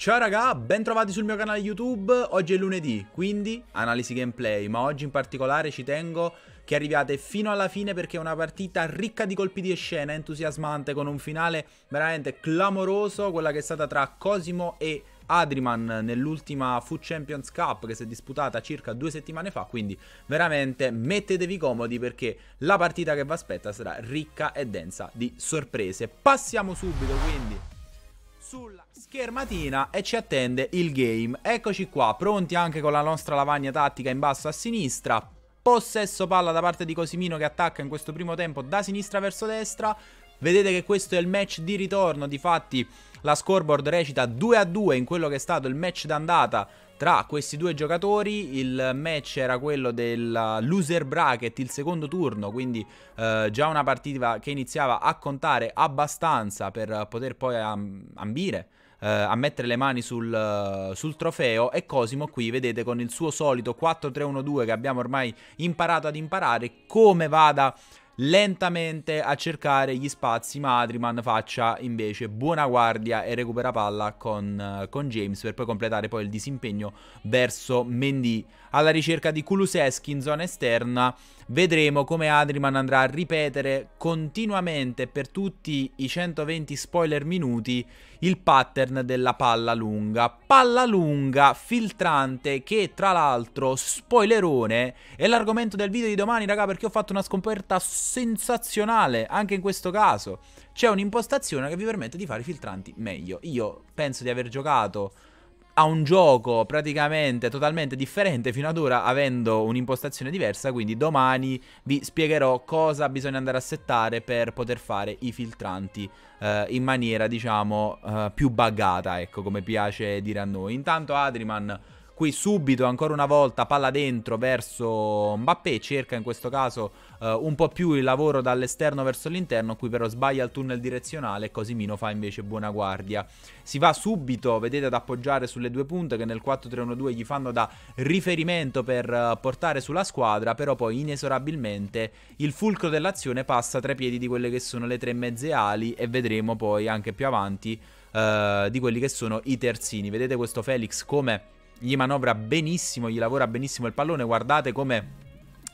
Ciao raga, bentrovati sul mio canale YouTube, oggi è lunedì, quindi analisi gameplay, ma oggi in particolare ci tengo che arriviate fino alla fine perché è una partita ricca di colpi di scena, entusiasmante, con un finale veramente clamoroso, quella che è stata tra Cosimo e Adriman nell'ultima Food Champions Cup che si è disputata circa due settimane fa, quindi veramente mettetevi comodi perché la partita che vi aspetta sarà ricca e densa di sorprese. Passiamo subito quindi sulla... Schermatina e ci attende il game. Eccoci qua, pronti anche con la nostra lavagna tattica in basso a sinistra. Possesso palla da parte di Cosimino che attacca in questo primo tempo da sinistra verso destra. Vedete che questo è il match di ritorno, difatti la scoreboard recita 2 a 2 in quello che è stato il match d'andata tra questi due giocatori. Il match era quello del loser bracket, il secondo turno, quindi eh, già una partita che iniziava a contare abbastanza per poter poi ambire eh, a mettere le mani sul, eh, sul, trofeo e Cosimo qui vedete con il suo solito 4-3-1-2 che abbiamo ormai imparato ad imparare come vada lentamente a cercare gli spazi ma Adriman faccia invece buona guardia e recupera palla con, eh, con James per poi completare poi il disimpegno verso Mendy alla ricerca di Kuluseschi in zona esterna. Vedremo come Adriman andrà a ripetere continuamente per tutti i 120 spoiler minuti il pattern della palla lunga. Palla lunga, filtrante, che tra l'altro, spoilerone, è l'argomento del video di domani, raga, perché ho fatto una scoperta sensazionale anche in questo caso. C'è un'impostazione che vi permette di fare i filtranti meglio. Io penso di aver giocato a un gioco praticamente totalmente differente fino ad ora avendo un'impostazione diversa, quindi domani vi spiegherò cosa bisogna andare a settare per poter fare i filtranti eh, in maniera diciamo eh, più buggata, ecco come piace dire a noi. Intanto Adriman Qui subito, ancora una volta, palla dentro verso Mbappé, cerca in questo caso eh, un po' più il lavoro dall'esterno verso l'interno, qui però sbaglia il tunnel direzionale e Cosimino fa invece buona guardia. Si va subito, vedete, ad appoggiare sulle due punte che nel 4-3-1-2 gli fanno da riferimento per eh, portare sulla squadra, però poi inesorabilmente il fulcro dell'azione passa tra i piedi di quelle che sono le tre mezze ali e vedremo poi anche più avanti eh, di quelli che sono i terzini. Vedete questo Felix come gli manovra benissimo, gli lavora benissimo il pallone. Guardate come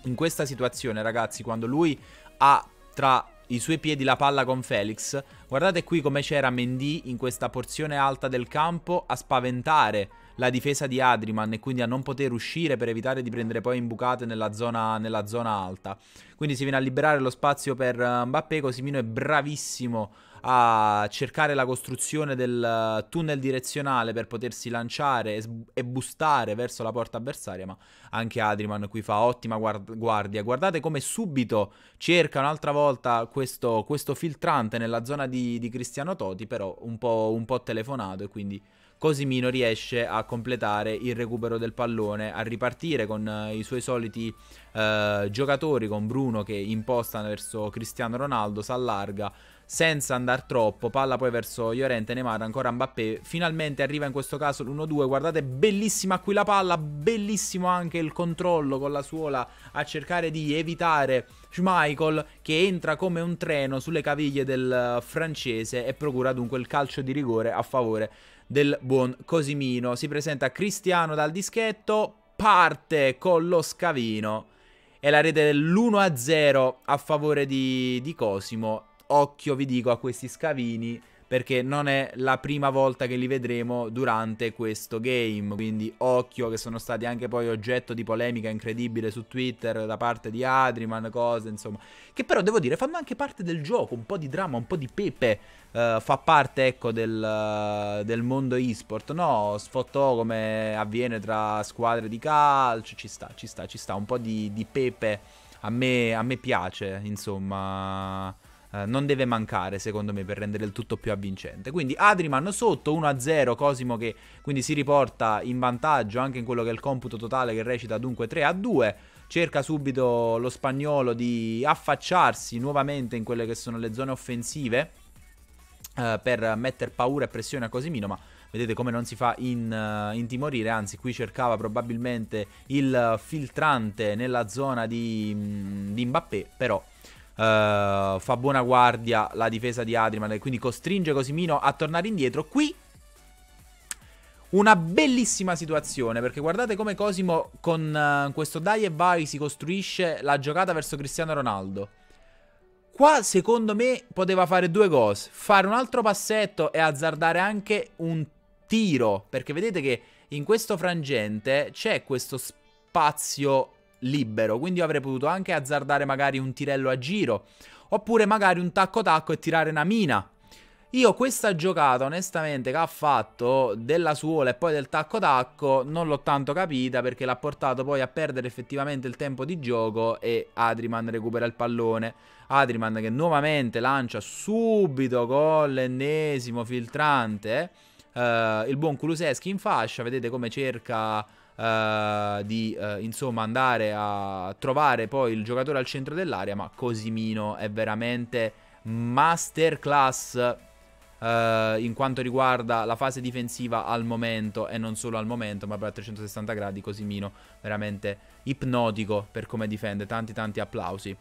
in questa situazione, ragazzi, quando lui ha tra i suoi piedi la palla con Felix, guardate qui come c'era Mendy in questa porzione alta del campo a spaventare la difesa di Adriman e quindi a non poter uscire per evitare di prendere poi imbucate nella zona, nella zona alta. Quindi si viene a liberare lo spazio per eh, Mbappé, Cosimino è bravissimo a cercare la costruzione del eh, tunnel direzionale per potersi lanciare e, e bustare verso la porta avversaria, ma anche Adriman qui fa ottima guard- guardia. Guardate come subito cerca un'altra volta questo, questo filtrante nella zona di, di Cristiano Toti, però un po', un po' telefonato e quindi... Cosimino riesce a completare il recupero del pallone, a ripartire con eh, i suoi soliti eh, giocatori, con Bruno che imposta verso Cristiano Ronaldo, si allarga, senza andare troppo. Palla poi verso Llorente, Neymar, ancora Mbappé. Finalmente arriva in questo caso l'1-2. Guardate, bellissima qui la palla, bellissimo anche il controllo con la suola a cercare di evitare Schmeichel che entra come un treno sulle caviglie del eh, francese e procura dunque il calcio di rigore a favore del buon Cosimino. Si presenta Cristiano dal dischetto, parte con lo scavino. E la rete dell'1-0 a favore di, di Cosimo occhio vi dico a questi scavini perché non è la prima volta che li vedremo durante questo game, quindi occhio che sono stati anche poi oggetto di polemica incredibile su Twitter da parte di Adriman, cose insomma, che però devo dire fanno anche parte del gioco, un po' di dramma, un po' di pepe uh, fa parte ecco del, uh, del mondo esport, no? Sfottò come avviene tra squadre di calcio, ci sta, ci sta, ci sta, un po' di, di pepe a me, a me piace insomma eh, non deve mancare secondo me per rendere il tutto più avvincente. Quindi Adriman sotto 1-0, Cosimo che quindi si riporta in vantaggio anche in quello che è il computo totale che recita dunque 3-2 cerca subito lo spagnolo di affacciarsi nuovamente in quelle che sono le zone offensive eh, per mettere paura e pressione a Cosimino, ma vedete come non si fa in, uh, intimorire, anzi qui cercava probabilmente il filtrante nella zona di, mm, di Mbappé, però Uh, fa buona guardia la difesa di Adriman quindi costringe Cosimino a tornare indietro. Qui una bellissima situazione perché guardate come Cosimo con uh, questo dai e vai si costruisce la giocata verso Cristiano Ronaldo. Qua secondo me poteva fare due cose, fare un altro passetto e azzardare anche un tiro, perché vedete che in questo frangente c'è questo spazio libero, quindi io avrei potuto anche azzardare magari un tirello a giro, oppure magari un tacco tacco e tirare una mina. Io questa giocata, onestamente, che ha fatto della suola e poi del tacco tacco, non l'ho tanto capita perché l'ha portato poi a perdere effettivamente il tempo di gioco e Adriman recupera il pallone. Adriman che nuovamente lancia subito con l'ennesimo filtrante eh, il buon Kuluseschi in fascia, vedete come cerca uh, di uh, insomma andare a trovare poi il giocatore al centro dell'area, ma Cosimino è veramente masterclass Uh, in quanto riguarda la fase difensiva al momento e non solo al momento, ma per 360 gradi Cosimino veramente ipnotico per come difende, tanti tanti applausi.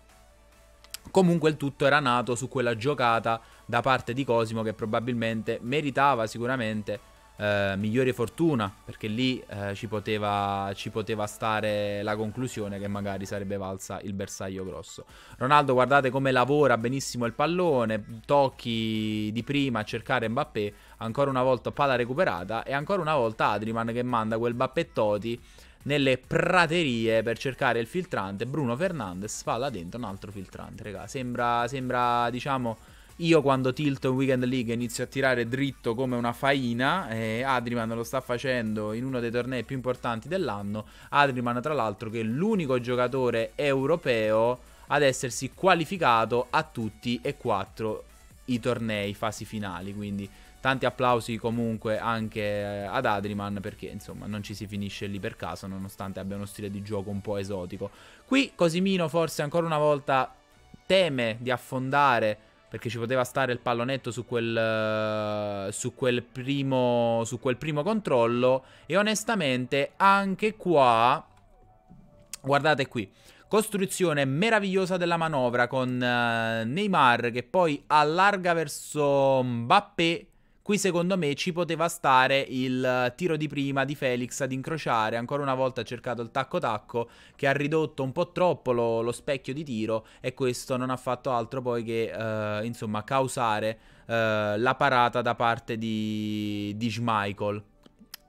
Comunque il tutto era nato su quella giocata da parte di Cosimo che probabilmente meritava sicuramente eh, migliore fortuna, perché lì eh, ci, poteva, ci, poteva, stare la conclusione che magari sarebbe valsa il bersaglio grosso. Ronaldo guardate come lavora benissimo il pallone, tocchi di prima a cercare Mbappé, ancora una volta palla recuperata e ancora una volta Adriman che manda quel Bappettoti nelle praterie per cercare il filtrante. Bruno Fernandes fa là dentro un altro filtrante, raga. Sembra, sembra diciamo io quando tilto in Weekend League inizio a tirare dritto come una faina. e eh, Adriman lo sta facendo in uno dei tornei più importanti dell'anno. Adriman, tra l'altro, che è l'unico giocatore europeo ad essersi qualificato a tutti e quattro i tornei fasi finali. Quindi tanti applausi comunque anche eh, ad Adriman perché insomma non ci si finisce lì per caso nonostante abbia uno stile di gioco un po' esotico. Qui Cosimino forse ancora una volta teme di affondare perché ci poteva stare il pallonetto su quel, eh, su quel, primo, su quel primo controllo e onestamente anche qua, guardate qui, costruzione meravigliosa della manovra con eh, Neymar che poi allarga verso Mbappé Qui secondo me ci poteva stare il eh, tiro di prima di Felix ad incrociare, ancora una volta ha cercato il tacco tacco che ha ridotto un po' troppo lo, lo specchio di tiro e questo non ha fatto altro poi che eh, insomma causare eh, la parata da parte di, di Schmeichel.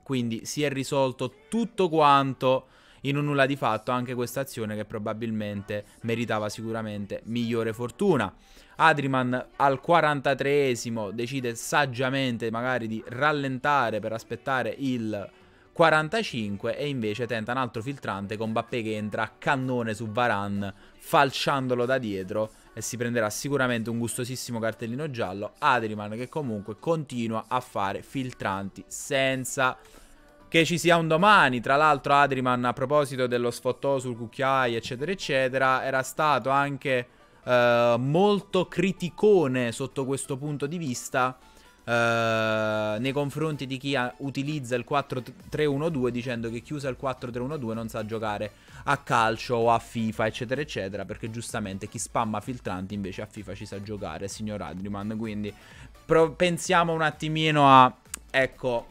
Quindi si è risolto tutto quanto in un nulla di fatto anche questa azione che probabilmente meritava sicuramente migliore fortuna. Adriman al 43esimo decide saggiamente magari di rallentare per aspettare il 45 e invece tenta un altro filtrante con Bappé che entra a cannone su Varan falciandolo da dietro e si prenderà sicuramente un gustosissimo cartellino giallo. Adriman che comunque continua a fare filtranti senza che ci sia un domani. Tra l'altro Adriman, a proposito dello sfottò sul cucchiaio, eccetera, eccetera, era stato anche eh, molto criticone sotto questo punto di vista. Uh, nei confronti di chi eh, utilizza il 4-3-1-2 dicendo che chiusa il 4-3-1-2 non sa giocare a calcio o a FIFA eccetera eccetera perché giustamente chi spamma filtranti invece a FIFA ci sa giocare signor Adriman quindi pensiamo un attimino a ecco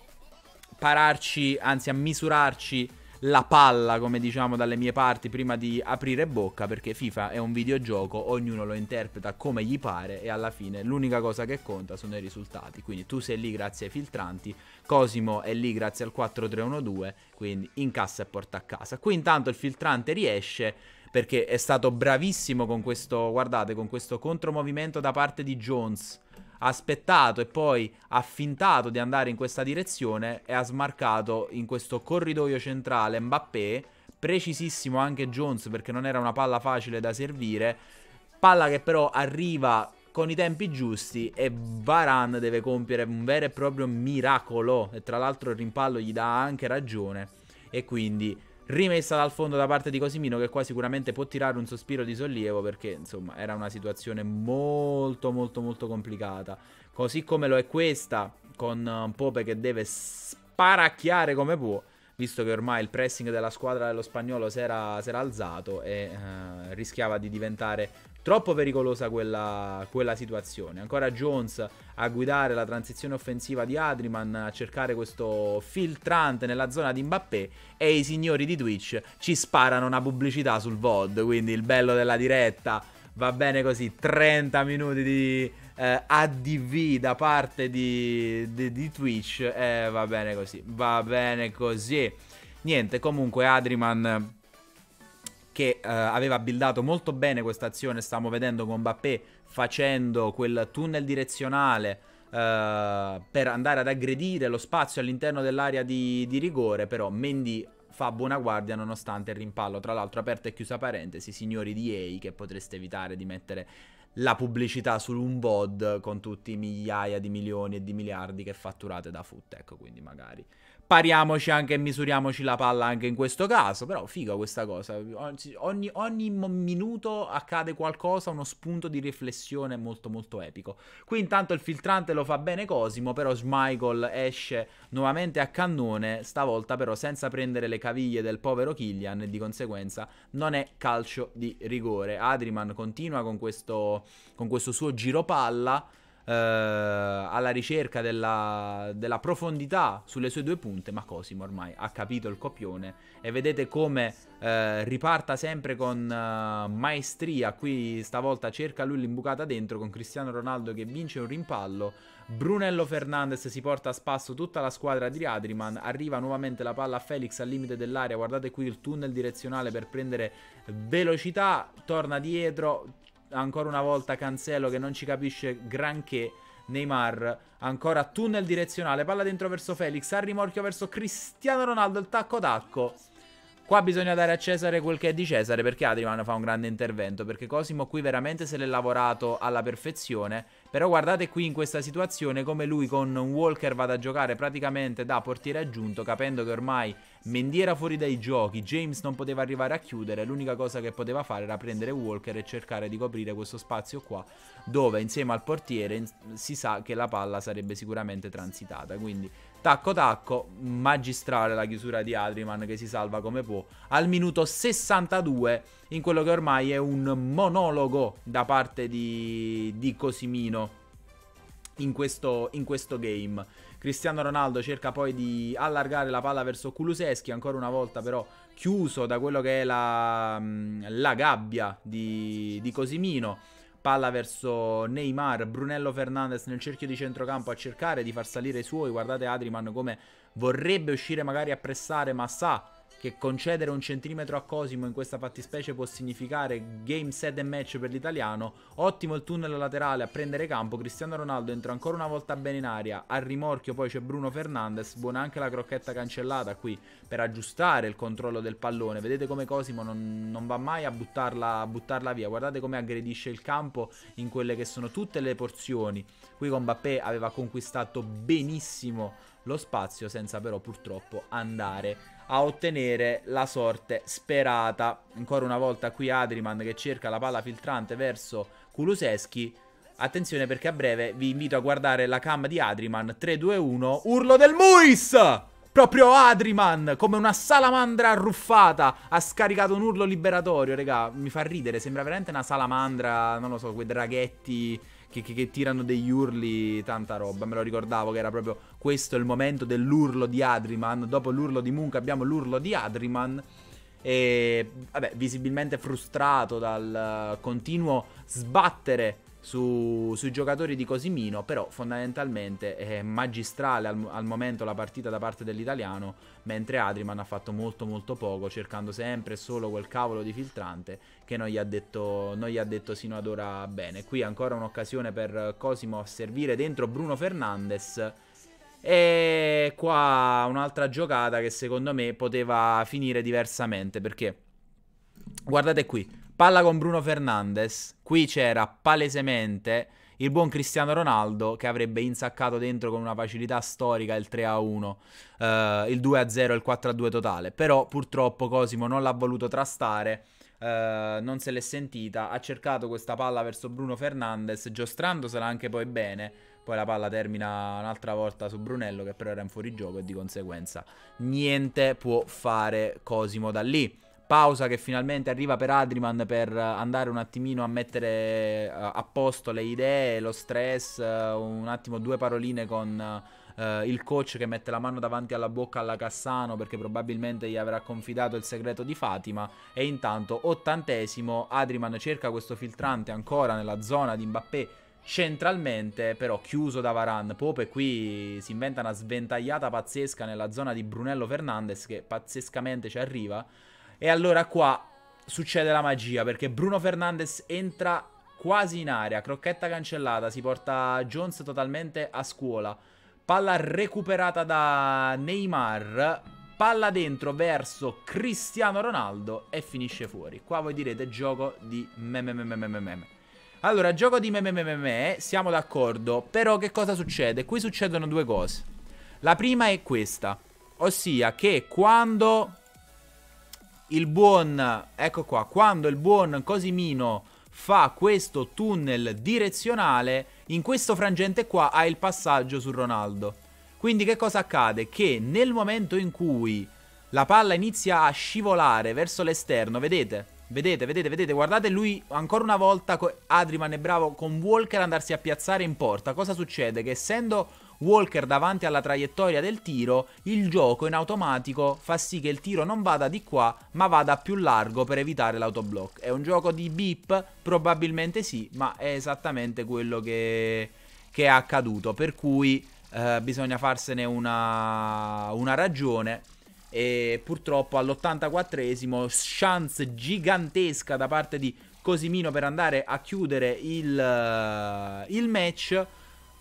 pararci, anzi a misurarci la palla, come diciamo dalle mie parti, prima di aprire bocca, perché FIFA è un videogioco, ognuno lo interpreta come gli pare e alla fine l'unica cosa che conta sono i risultati. Quindi tu sei lì grazie ai filtranti, Cosimo è lì grazie al 4-3-1-2, quindi incassa e porta a casa. Qui intanto il filtrante riesce perché è stato bravissimo con questo, guardate, con questo contromovimento da parte di Jones aspettato e poi ha fintato di andare in questa direzione e ha smarcato in questo corridoio centrale Mbappé, precisissimo anche Jones perché non era una palla facile da servire, palla che però arriva con i tempi giusti e Varane deve compiere un vero e proprio miracolo e tra l'altro il rimpallo gli dà anche ragione e quindi rimessa dal fondo da parte di Cosimino che qua sicuramente può tirare un sospiro di sollievo perché insomma era una situazione molto molto molto complicata così come lo è questa con eh, Pope che deve sparacchiare come può visto che ormai il pressing della squadra dello spagnolo si era, alzato e eh, rischiava di diventare Troppo pericolosa quella, quella, situazione. Ancora Jones a guidare la transizione offensiva di Adriman, a cercare questo filtrante nella zona di Mbappé. E i signori di Twitch ci sparano una pubblicità sul VOD. Quindi il bello della diretta va bene così. 30 minuti di eh, ADV da parte di, di, di Twitch. Eh, va bene così. Va bene così. Niente, comunque Adriman che uh, aveva buildato molto bene questa azione, stiamo vedendo con Mbappé facendo quel tunnel direzionale uh, per andare ad aggredire lo spazio all'interno dell'area di, di rigore, però Mendy fa buona guardia nonostante il rimpallo. Tra l'altro, aperta e chiusa parentesi, signori di EI, che potreste evitare di mettere la pubblicità su un VOD con tutti i migliaia di milioni e di miliardi che fatturate da foot. Ecco, quindi magari pariamoci anche e misuriamoci la palla anche in questo caso. Però figa questa cosa. Ogni, ogni, minuto accade qualcosa, uno spunto di riflessione molto molto epico. Qui intanto il filtrante lo fa bene Cosimo, però Schmeichel esce nuovamente a cannone, stavolta però senza prendere le caviglie del povero Killian e di conseguenza non è calcio di rigore. Adriman continua con questo, con questo suo giro palla eh, alla ricerca della, della, profondità sulle sue due punte, ma Cosimo ormai ha capito il copione e vedete come eh, riparta sempre con eh, maestria, qui stavolta cerca lui l'imbucata dentro con Cristiano Ronaldo che vince un rimpallo, Brunello Fernandez si porta a spasso tutta la squadra di Adriman, arriva nuovamente la palla a Felix al limite dell'area, guardate qui il tunnel direzionale per prendere velocità, torna dietro, ancora una volta Cancelo che non ci capisce granché. Neymar, ancora tunnel direzionale, palla dentro verso Felix, a rimorchio verso Cristiano Ronaldo, il tacco tacco. Qua bisogna dare a Cesare quel che è di Cesare perché Adriano fa un grande intervento, perché Cosimo qui veramente se l'è lavorato alla perfezione però guardate qui in questa situazione come lui con Walker vada a giocare praticamente da portiere aggiunto, capendo che ormai Mendy era fuori dai giochi, James non poteva arrivare a chiudere, l'unica cosa che poteva fare era prendere Walker e cercare di coprire questo spazio qua, dove insieme al portiere si sa che la palla sarebbe sicuramente transitata. Quindi Tacco tacco, magistrale la chiusura di Adriman che si salva come può al minuto 62 in quello che ormai è un monologo da parte di, di Cosimino in questo, in questo game. Cristiano Ronaldo cerca poi di allargare la palla verso Kuluseschi, ancora una volta però chiuso da quello che è la, mm, la gabbia di, di Cosimino Palla verso Neymar, Brunello Fernandez nel cerchio di centrocampo a cercare di far salire i suoi. Guardate Adriman come vorrebbe uscire magari a pressare, ma sa che concedere un centimetro a Cosimo in questa fattispecie può significare game set e match per l'italiano. Ottimo il tunnel laterale a prendere campo, Cristiano Ronaldo entra ancora una volta bene in aria, al rimorchio poi c'è Bruno Fernandes, buona anche la crocchetta cancellata qui per aggiustare il controllo del pallone. Vedete come Cosimo non, non va mai a buttarla, a buttarla via, guardate come aggredisce il campo in quelle che sono tutte le porzioni. Qui con Mbappé aveva conquistato benissimo lo spazio senza però purtroppo andare a ottenere la sorte sperata. Ancora una volta qui Adriman che cerca la palla filtrante verso Kuluseschi. Attenzione perché a breve vi invito a guardare la cam di Adriman 3-2-1 Urlo del Muis! Proprio Adriman, come una salamandra arruffata, ha scaricato un urlo liberatorio, raga, mi fa ridere, sembra veramente una salamandra, non lo so, quei draghetti che, che, che, tirano degli urli, tanta roba. Me lo ricordavo che era proprio questo il momento dell'urlo di Adriman. Dopo l'urlo di Munk abbiamo l'urlo di Adriman. E vabbè, visibilmente frustrato dal eh, continuo sbattere su, sui giocatori di Cosimino, però fondamentalmente è magistrale al, al, momento la partita da parte dell'italiano, mentre Adriman ha fatto molto molto poco, cercando sempre solo quel cavolo di filtrante che non gli ha detto, non gli ha detto sino ad ora bene. Qui ancora un'occasione per Cosimo a servire dentro Bruno Fernandes. E qua un'altra giocata che secondo me poteva finire diversamente perché guardate qui, Palla con Bruno Fernandes. Qui c'era palesemente il buon Cristiano Ronaldo che avrebbe insaccato dentro con una facilità storica il 3 a 1, eh, il 2 a 0 e il 4 a 2 totale. Però purtroppo Cosimo non l'ha voluto trastare. Eh, non se l'è sentita, ha cercato questa palla verso Bruno Fernandes, giostrandosela anche poi bene, poi la palla termina un'altra volta su Brunello che però era in fuorigioco e di conseguenza niente può fare Cosimo da lì. Pausa che finalmente arriva per Adriman per andare un attimino a mettere eh, a posto le idee, lo stress, eh, un attimo due paroline con Uh, il coach che mette la mano davanti alla bocca alla Cassano perché probabilmente gli avrà confidato il segreto di Fatima e intanto ottantesimo Adriman cerca questo filtrante ancora nella zona di Mbappé centralmente però chiuso da Varan Pope qui si inventa una sventagliata pazzesca nella zona di Brunello Fernandes che pazzescamente ci arriva e allora qua succede la magia perché Bruno Fernandes entra quasi in area, crocchetta cancellata, si porta Jones totalmente a scuola. Palla recuperata da Neymar, palla dentro verso Cristiano Ronaldo e finisce fuori. Qua voi direte gioco di mememememememe. Allora, gioco di mememememe, siamo d'accordo, però che cosa succede? Qui succedono due cose. La prima è questa, ossia che quando il buon, ecco qua, quando il buon Cosimino fa questo tunnel direzionale, in questo frangente qua ha il passaggio su Ronaldo. Quindi che cosa accade? Che nel momento in cui la palla inizia a scivolare verso l'esterno, vedete? Vedete, vedete, vedete, guardate lui ancora una volta Adriman è bravo con Walker andarsi a piazzare in porta. Cosa succede? Che essendo Walker davanti alla traiettoria del tiro, il gioco in automatico fa sì che il tiro non vada di qua ma vada più largo per evitare l'autoblock. È un gioco di beep? Probabilmente sì, ma è esattamente quello che, che è accaduto, per cui eh, bisogna farsene una, una ragione e purtroppo all'84esimo chance gigantesca da parte di Cosimino per andare a chiudere il, eh, il match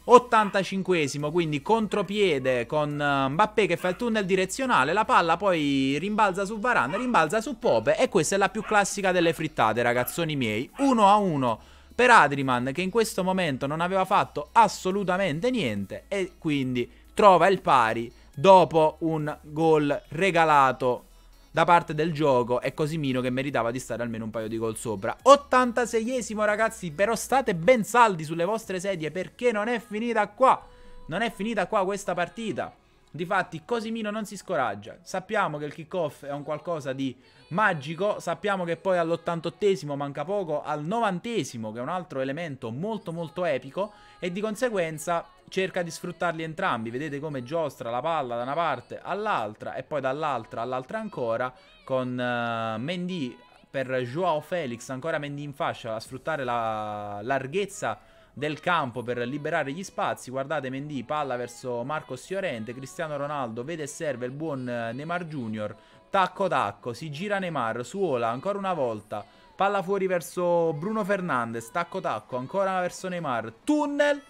85esimo, quindi contropiede con eh, Mbappé che fa il tunnel direzionale, la palla poi rimbalza su Varane, rimbalza su Pope e questa è la più classica delle frittate ragazzoni miei, 1 a 1 per Adriman che in questo momento non aveva fatto assolutamente niente e quindi trova il pari dopo un gol regalato da parte del gioco e Cosimino che meritava di stare almeno un paio di gol sopra. 86esimo ragazzi, però state ben saldi sulle vostre sedie perché non è finita qua. Non è finita qua questa partita. Difatti Cosimino non si scoraggia, sappiamo che il kickoff è un qualcosa di magico, sappiamo che poi all'88esimo manca poco, al 90esimo che è un altro elemento molto molto epico e di conseguenza cerca di sfruttarli entrambi, vedete come giostra la palla da una parte all'altra e poi dall'altra all'altra ancora con uh, Mendy per Joao Felix, ancora Mendy in fascia a sfruttare la larghezza del campo per liberare gli spazi. Guardate Mendy, palla verso Marcos Llorente, Cristiano Ronaldo vede e serve il buon eh, Neymar Junior. Tacco tacco, si gira Neymar, suola ancora una volta. Palla fuori verso Bruno Fernandes, tacco tacco, ancora verso Neymar. Tunnel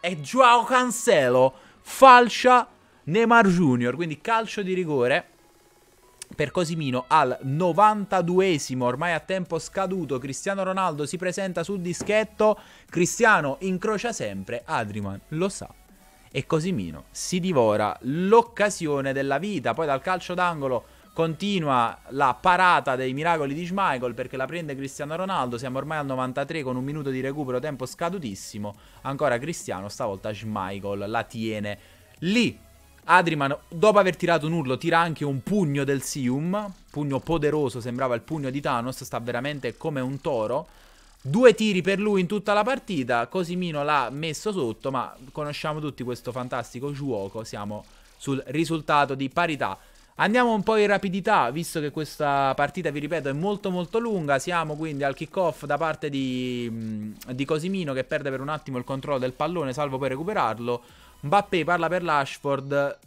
e Joao Cancelo falcia Neymar Junior, quindi calcio di rigore per Cosimino al 92esimo, ormai a tempo scaduto, Cristiano Ronaldo si presenta sul dischetto, Cristiano incrocia sempre, Adriman lo sa e Cosimino si divora l'occasione della vita, poi dal calcio d'angolo continua la parata dei miracoli di Schmeichel perché la prende Cristiano Ronaldo, siamo ormai al 93 con un minuto di recupero, tempo scadutissimo, ancora Cristiano, stavolta Schmeichel la tiene lì Adriman, dopo aver tirato un urlo, tira anche un pugno del Sium. Pugno poderoso, sembrava il pugno di Thanos. Sta veramente come un toro. Due tiri per lui in tutta la partita. Cosimino l'ha messo sotto, ma conosciamo tutti questo fantastico giuoco. Siamo sul risultato di parità. Andiamo un po' in rapidità, visto che questa partita, vi ripeto, è molto molto lunga. Siamo quindi al kick-off da parte di, mm, di Cosimino che perde per un attimo il controllo del pallone, salvo poi recuperarlo. Mbappé parla per l'Ashford,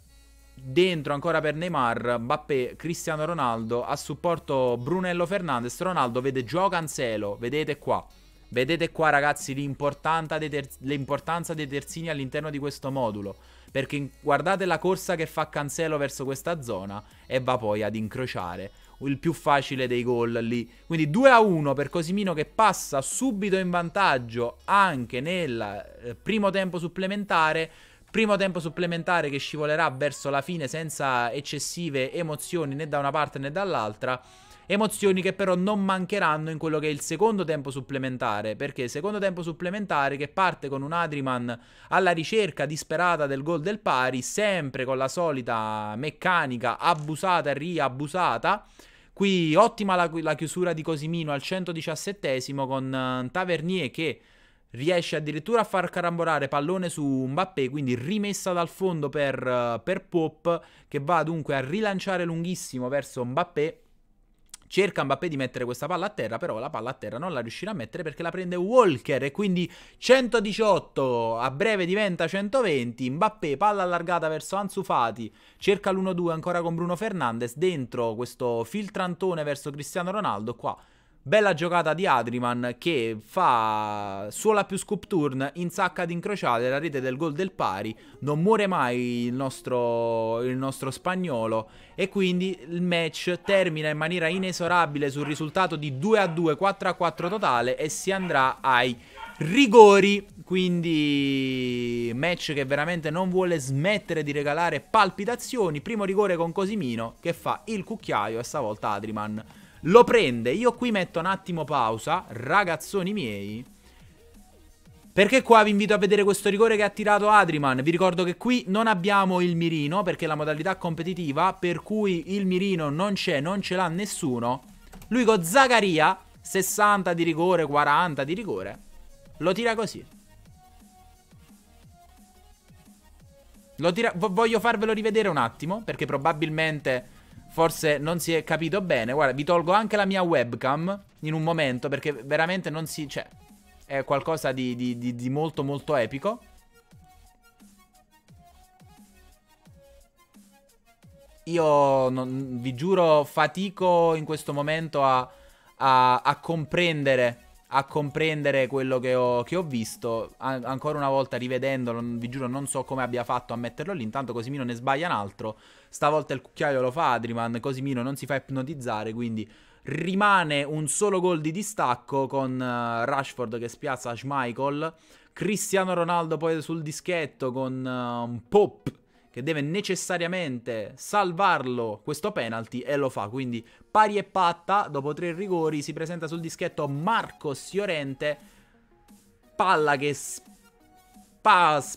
dentro ancora per Neymar, Mbappé, Cristiano Ronaldo, a supporto Brunello Fernandes, Ronaldo vede Gio Cancelo, vedete qua. Vedete qua ragazzi l'importanza dei, terz- l'importanza dei terzini all'interno di questo modulo, perché guardate la corsa che fa Cancelo verso questa zona e va poi ad incrociare il più facile dei gol lì. Quindi 2 a 1 per Cosimino che passa subito in vantaggio anche nel eh, primo tempo supplementare. Primo tempo supplementare che scivolerà verso la fine senza eccessive emozioni né da una parte né dall'altra. Emozioni che però non mancheranno in quello che è il secondo tempo supplementare, perché il secondo tempo supplementare che parte con un Adriman alla ricerca disperata del gol del pari, sempre con la solita meccanica abusata e riabusata. Qui ottima la, la chiusura di Cosimino al 117 con uh, Tavernier che riesce addirittura a far carambolare pallone su Mbappé, quindi rimessa dal fondo per, eh, per Pop, che va dunque a rilanciare lunghissimo verso Mbappé. Cerca Mbappé di mettere questa palla a terra, però la palla a terra non la riuscirà a mettere perché la prende Walker e quindi 118 a breve diventa 120. Mbappé palla allargata verso Anzufati, cerca l'1-2 ancora con Bruno Fernandes, dentro questo filtrantone verso Cristiano Ronaldo qua Bella giocata di Adriman che fa suola più scoop turn, insacca ad incrociate la rete del gol del pari, non muore mai il nostro, il nostro spagnolo e quindi il match termina in maniera inesorabile sul risultato di 2 a 2, 4 a 4 totale e si andrà ai rigori. Quindi match che veramente non vuole smettere di regalare palpitazioni. Primo rigore con Cosimino che fa il cucchiaio e stavolta Adriman lo prende, io qui metto un attimo pausa, ragazzoni miei. Perché qua vi invito a vedere questo rigore che ha tirato Adriman. Vi ricordo che qui non abbiamo il mirino perché è la modalità competitiva, per cui il mirino non c'è, non ce l'ha nessuno. Lui con Zagaria, 60 di rigore, 40 di rigore, lo tira così. Lo tira... voglio farvelo rivedere un attimo perché probabilmente Forse non si è capito bene. Guarda, vi tolgo anche la mia webcam in un momento perché veramente non si... Cioè, è qualcosa di, di, di, di molto molto epico. Io non, vi giuro fatico in questo momento a, a, a comprendere a comprendere quello che ho, che ho visto. An ancora una volta rivedendolo, vi giuro, non so come abbia fatto a metterlo lì. Intanto Cosimino ne sbaglia un altro. Stavolta il cucchiaio lo fa Adriman. Cosimino non si fa ipnotizzare, quindi rimane un solo gol di distacco con uh, Rashford che spiazza Schmeichel. Cristiano Ronaldo poi sul dischetto con uh, Pop che deve necessariamente salvarlo questo penalty e lo fa. Quindi pari e patta, dopo tre rigori si presenta sul dischetto Marcos Llorente, palla che spassa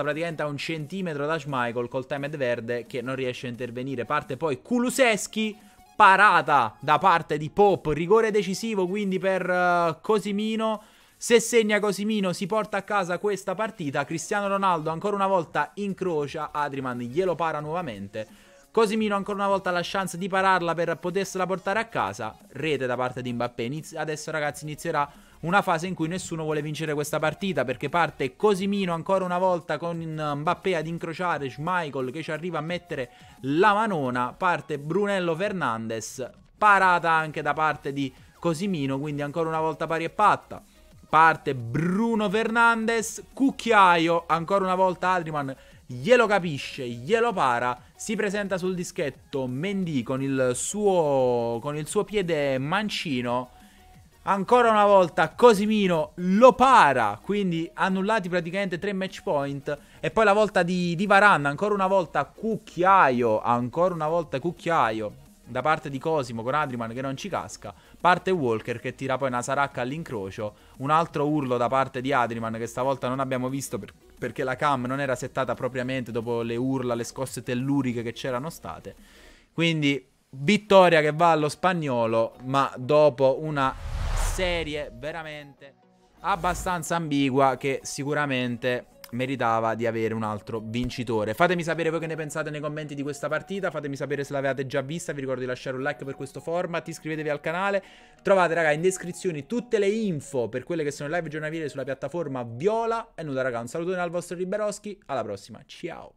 praticamente a un centimetro da Schmeichel col timed verde che non riesce a intervenire. Parte poi Kuluseschi, parata da parte di Pop, rigore decisivo quindi per uh, Cosimino se segna Cosimino si porta a casa questa partita, Cristiano Ronaldo ancora una volta incrocia, Adriman glielo para nuovamente, Cosimino ancora una volta ha la chance di pararla per potersela portare a casa, rete da parte di Mbappé, Iniz- adesso ragazzi inizierà una fase in cui nessuno vuole vincere questa partita perché parte Cosimino ancora una volta con Mbappé ad incrociare Schmeichel che ci arriva a mettere la manona, parte Brunello Fernandez, parata anche da parte di Cosimino, quindi ancora una volta pari e patta. Parte Bruno Fernandes, cucchiaio, ancora una volta Adriman glielo capisce, glielo para, si presenta sul dischetto Mendy con il suo, con il suo piede mancino. Ancora una volta Cosimino lo para, quindi annullati praticamente tre match point. E poi la volta di, di Varan, ancora una volta cucchiaio, ancora una volta cucchiaio da parte di Cosimo con Adriman che non ci casca, parte Walker che tira poi una saracca all'incrocio, un altro urlo da parte di Adriman che stavolta non abbiamo visto per, perché la cam non era settata propriamente dopo le urla, le scosse telluriche che c'erano state. Quindi vittoria che va allo spagnolo, ma dopo una serie veramente abbastanza ambigua che sicuramente meritava di avere un altro vincitore. Fatemi sapere voi che ne pensate nei commenti di questa partita, fatemi sapere se l'avevate già vista, vi ricordo di lasciare un like per questo format, iscrivetevi al canale, trovate raga in descrizione tutte le info per quelle che sono live giornaliere sulla piattaforma Viola e nulla raga, un salutone al vostro Liberoschi, alla prossima, ciao!